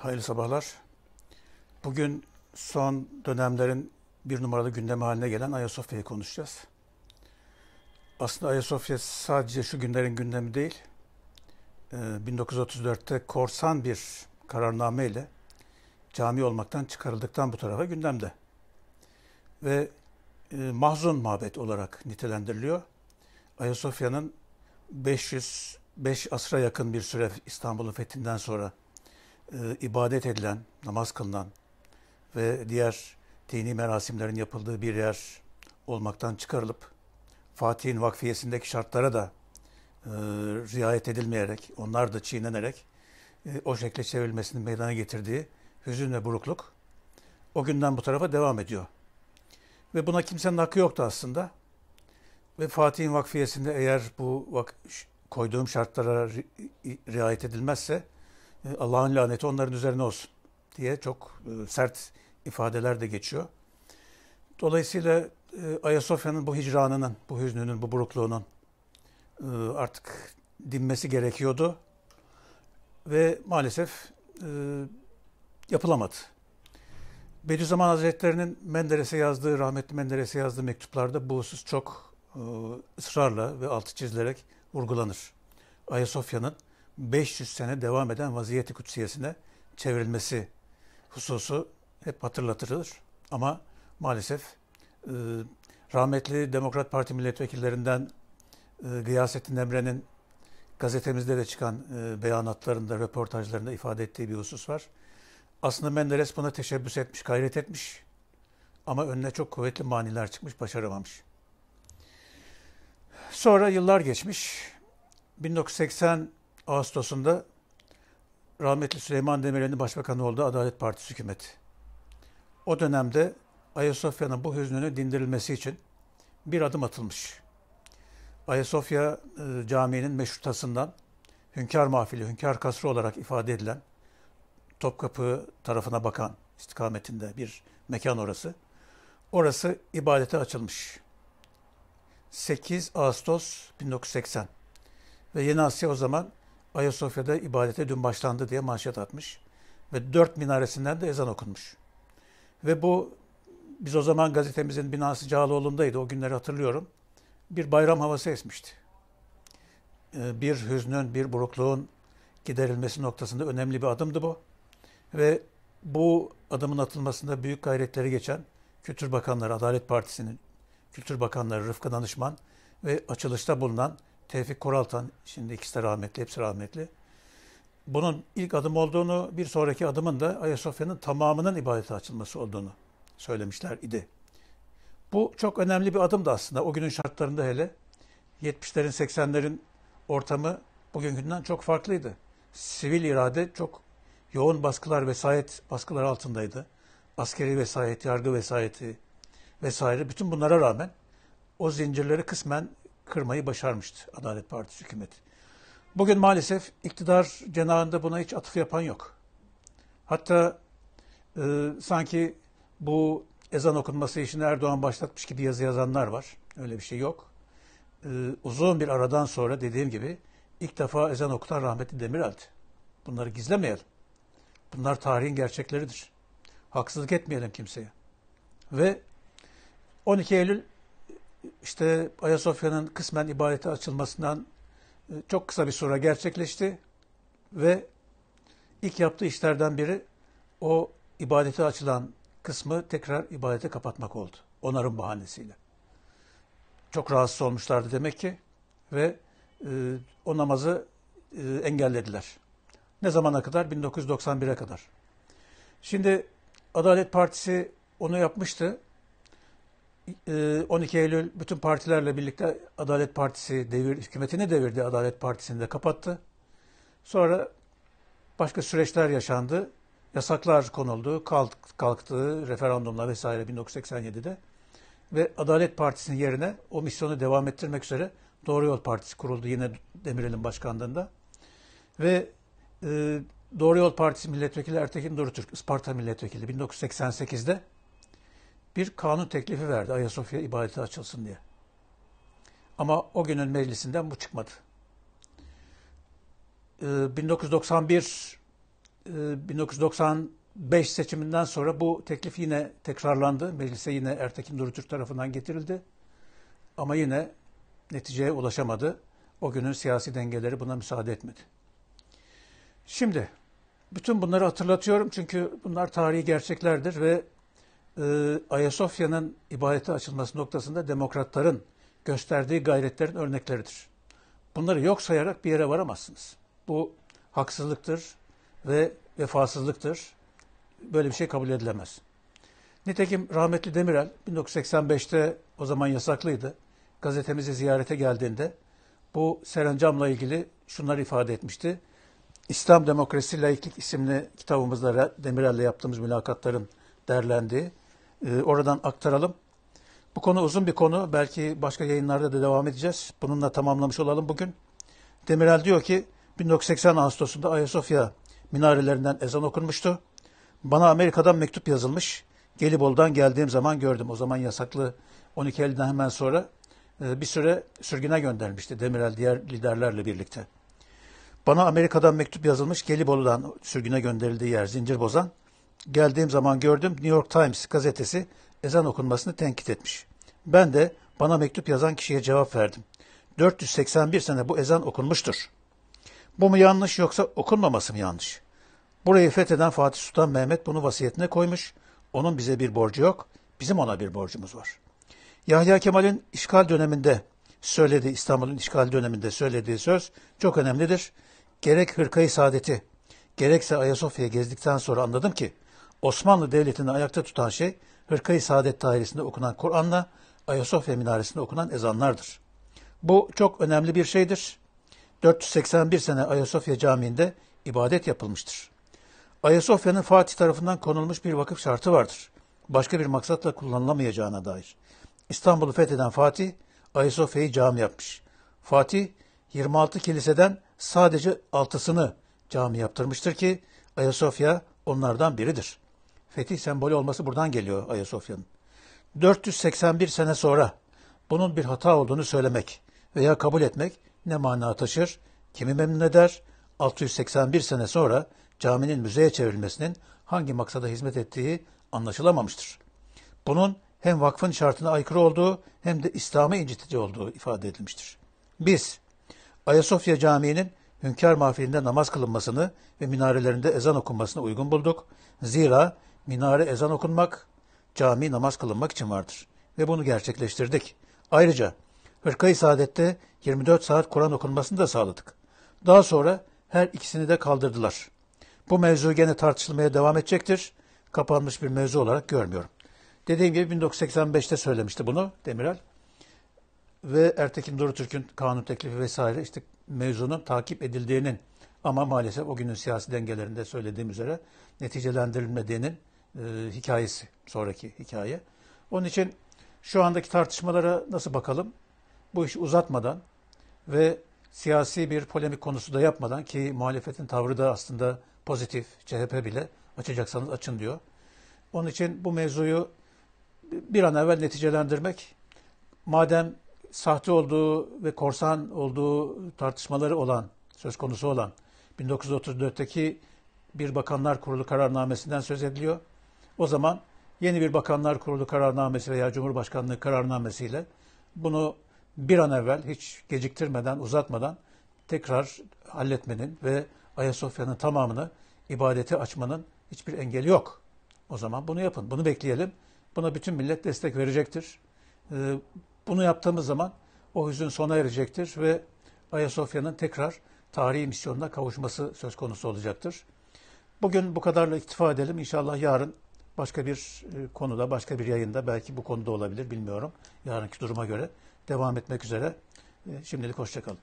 Hayırlı sabahlar. Bugün son dönemlerin bir numaralı gündemi haline gelen Ayasofya'yı konuşacağız. Aslında Ayasofya sadece şu günlerin gündemi değil. 1934'te e, korsan bir kararname ile cami olmaktan çıkarıldıktan bu tarafa gündemde. Ve e, mahzun mabet olarak nitelendiriliyor. Ayasofya'nın 500 5 asra yakın bir süre İstanbul'un fethinden sonra e, ibadet edilen, namaz kılınan ve diğer dini merasimlerin yapıldığı bir yer olmaktan çıkarılıp Fatih'in vakfiyesindeki şartlara da e, riayet edilmeyerek, onlar da çiğnenerek e, o şekle çevrilmesinin meydana getirdiği hüzün ve burukluk o günden bu tarafa devam ediyor. Ve buna kimsenin hakkı yoktu aslında. Ve Fatih'in vakfiyesinde eğer bu vak koyduğum şartlara ri riayet edilmezse e, Allah'ın laneti onların üzerine olsun diye çok e, sert ifadeler de geçiyor. Dolayısıyla e, Ayasofya'nın bu hicranının, bu hüznünün, bu burukluğunun artık dinmesi gerekiyordu. Ve maalesef yapılamadı. Bediüzzaman Hazretleri'nin Menderes'e yazdığı, rahmetli Menderes'e yazdığı mektuplarda bu husus çok ısrarla ve altı çizilerek vurgulanır. Ayasofya'nın 500 sene devam eden vaziyeti kutsiyesine çevrilmesi hususu hep hatırlatılır. Ama maalesef e, rahmetli Demokrat Parti milletvekillerinden e, Gıyasettin Emre'nin gazetemizde de çıkan e, beyanatlarında, röportajlarında ifade ettiği bir husus var. Aslında Menderes buna teşebbüs etmiş, gayret etmiş. Ama önüne çok kuvvetli maniler çıkmış, başaramamış. Sonra yıllar geçmiş. 1980 Ağustos'unda rahmetli Süleyman Demirel'in başbakanı olduğu Adalet Partisi hükümeti. O dönemde Ayasofya'nın bu hüznünü dindirilmesi için bir adım atılmış. Ayasofya e, Camii'nin meşrutasından Hünkar Mahfili, Hünkar Kasrı olarak ifade edilen Topkapı tarafına bakan istikametinde bir mekan orası. Orası ibadete açılmış. 8 Ağustos 1980 ve Yeni Asya o zaman Ayasofya'da ibadete dün başlandı diye manşet atmış. Ve dört minaresinden de ezan okunmuş. Ve bu biz o zaman gazetemizin binası Cağaloğlu'ndaydı. O günleri hatırlıyorum. Bir bayram havası esmişti. Ee, bir hüznün, bir burukluğun giderilmesi noktasında önemli bir adımdı bu. Ve bu adımın atılmasında büyük gayretleri geçen Kültür Bakanları, Adalet Partisi'nin Kültür Bakanları Rıfkı Danışman ve açılışta bulunan Tevfik Koraltan, şimdi ikisi de rahmetli, hepsi rahmetli. Bunun ilk adım olduğunu, bir sonraki adımın da Ayasofya'nın tamamının ibadete açılması olduğunu söylemişler idi. Bu çok önemli bir adım da aslında. O günün şartlarında hele 70'lerin, 80'lerin ortamı bugünkünden çok farklıydı. Sivil irade çok yoğun baskılar, vesayet baskılar altındaydı. Askeri vesayet, yargı vesayeti vesaire. Bütün bunlara rağmen o zincirleri kısmen kırmayı başarmıştı Adalet Partisi hükümeti. Bugün maalesef iktidar cenahında buna hiç atıf yapan yok. Hatta e, sanki bu ezan okunması işini Erdoğan başlatmış gibi yazı yazanlar var. Öyle bir şey yok. E, uzun bir aradan sonra dediğim gibi ilk defa ezan okutan rahmetli Demirel'di. Bunları gizlemeyelim. Bunlar tarihin gerçekleridir. Haksızlık etmeyelim kimseye. Ve 12 Eylül işte Ayasofya'nın kısmen ibadete açılmasından e, çok kısa bir sonra gerçekleşti ve ilk yaptığı işlerden biri o ibadete açılan kısmı tekrar ibadete kapatmak oldu. Onarım bahanesiyle. Çok rahatsız olmuşlardı demek ki ve e, o namazı e, engellediler. Ne zamana kadar? 1991'e kadar. Şimdi Adalet Partisi onu yapmıştı 12 e, Eylül bütün partilerle birlikte Adalet Partisi devir, hükümetini devirdi. Adalet Partisi'ni de kapattı. Sonra başka süreçler yaşandı. Yasaklar konuldu, kalk, kalktı referandumla vesaire 1987'de. Ve Adalet Partisi'nin yerine o misyonu devam ettirmek üzere Doğru Yol Partisi kuruldu yine Demirel'in başkanlığında. Ve e, Doğru Yol Partisi milletvekili Ertekin Durutürk, Isparta milletvekili 1988'de bir kanun teklifi verdi Ayasofya ibadete açılsın diye. Ama o günün meclisinden bu çıkmadı. Ee, 1991 e, 1995 seçiminden sonra bu teklif yine tekrarlandı. Meclise yine Ertekin Durutürk tarafından getirildi. Ama yine neticeye ulaşamadı. O günün siyasi dengeleri buna müsaade etmedi. Şimdi bütün bunları hatırlatıyorum çünkü bunlar tarihi gerçeklerdir ve ee, Ayasofya'nın ibadete açılması noktasında demokratların gösterdiği gayretlerin örnekleridir. Bunları yok sayarak bir yere varamazsınız. Bu haksızlıktır ve vefasızlıktır. Böyle bir şey kabul edilemez. Nitekim rahmetli Demirel 1985'te o zaman yasaklıydı. Gazetemizi ziyarete geldiğinde bu serencamla ilgili şunları ifade etmişti. İslam Demokrasi Laiklik isimli kitabımızda Demirel'le yaptığımız mülakatların derlendiği ee, oradan aktaralım. Bu konu uzun bir konu. Belki başka yayınlarda da devam edeceğiz. Bununla tamamlamış olalım bugün. Demirel diyor ki 1980 Ağustos'unda Ayasofya minarelerinden ezan okunmuştu. Bana Amerika'dan mektup yazılmış. Gelibol'dan geldiğim zaman gördüm. O zaman yasaklı 12 Eylül'den hemen sonra e, bir süre sürgüne göndermişti Demirel diğer liderlerle birlikte. Bana Amerika'dan mektup yazılmış Gelibolu'dan sürgüne gönderildiği yer Zincirbozan. Geldiğim zaman gördüm New York Times gazetesi ezan okunmasını tenkit etmiş. Ben de bana mektup yazan kişiye cevap verdim. 481 sene bu ezan okunmuştur. Bu mu yanlış yoksa okunmaması mı yanlış? Burayı fetheden Fatih Sultan Mehmet bunu vasiyetine koymuş. Onun bize bir borcu yok, bizim ona bir borcumuz var. Yahya Kemal'in işgal döneminde söylediği, İstanbul'un işgal döneminde söylediği söz çok önemlidir. Gerek Hırkayı Saadet'i, gerekse Ayasofya'ya gezdikten sonra anladım ki Osmanlı Devleti'ni ayakta tutan şey Hırkayı Saadet Dairesi'nde okunan Kur'an'la Ayasofya Minaresi'nde okunan ezanlardır. Bu çok önemli bir şeydir. 481 sene Ayasofya Camii'nde ibadet yapılmıştır. Ayasofya'nın Fatih tarafından konulmuş bir vakıf şartı vardır. Başka bir maksatla kullanılamayacağına dair. İstanbul'u fetheden Fatih, Ayasofya'yı cami yapmış. Fatih, 26 kiliseden sadece altısını cami yaptırmıştır ki Ayasofya onlardan biridir fetih sembolü olması buradan geliyor Ayasofya'nın. 481 sene sonra bunun bir hata olduğunu söylemek veya kabul etmek ne mana taşır, kimi memnun eder, 681 sene sonra caminin müzeye çevrilmesinin hangi maksada hizmet ettiği anlaşılamamıştır. Bunun hem vakfın şartına aykırı olduğu hem de İslam'ı incitici olduğu ifade edilmiştir. Biz, Ayasofya Camii'nin hünkâr mahfilinde namaz kılınmasını ve minarelerinde ezan okunmasını uygun bulduk. Zira minare ezan okunmak, cami namaz kılınmak için vardır. Ve bunu gerçekleştirdik. Ayrıca Hırkayı Saadet'te 24 saat Kur'an okunmasını da sağladık. Daha sonra her ikisini de kaldırdılar. Bu mevzu gene tartışılmaya devam edecektir. Kapanmış bir mevzu olarak görmüyorum. Dediğim gibi 1985'te söylemişti bunu Demirel. Ve Ertekin Durutürk'ün kanun teklifi vesaire işte mevzunun takip edildiğinin ama maalesef o günün siyasi dengelerinde söylediğim üzere neticelendirilmediğinin e, hikayesi, sonraki hikaye. Onun için şu andaki tartışmalara nasıl bakalım? Bu işi uzatmadan ve siyasi bir polemik konusu da yapmadan ki muhalefetin tavrı da aslında pozitif, CHP bile açacaksanız açın diyor. Onun için bu mevzuyu bir an evvel neticelendirmek, madem sahte olduğu ve korsan olduğu tartışmaları olan, söz konusu olan 1934'teki bir bakanlar kurulu kararnamesinden söz ediliyor. O zaman yeni bir Bakanlar Kurulu kararnamesi veya Cumhurbaşkanlığı kararnamesiyle bunu bir an evvel hiç geciktirmeden, uzatmadan tekrar halletmenin ve Ayasofya'nın tamamını ibadete açmanın hiçbir engeli yok. O zaman bunu yapın, bunu bekleyelim. Buna bütün millet destek verecektir. Ee, bunu yaptığımız zaman o hüzün sona erecektir ve Ayasofya'nın tekrar tarihi misyonuna kavuşması söz konusu olacaktır. Bugün bu kadarla iktifa edelim. İnşallah yarın Başka bir e, konuda, başka bir yayında belki bu konuda olabilir bilmiyorum. Yarınki duruma göre devam etmek üzere. E, şimdilik hoşçakalın.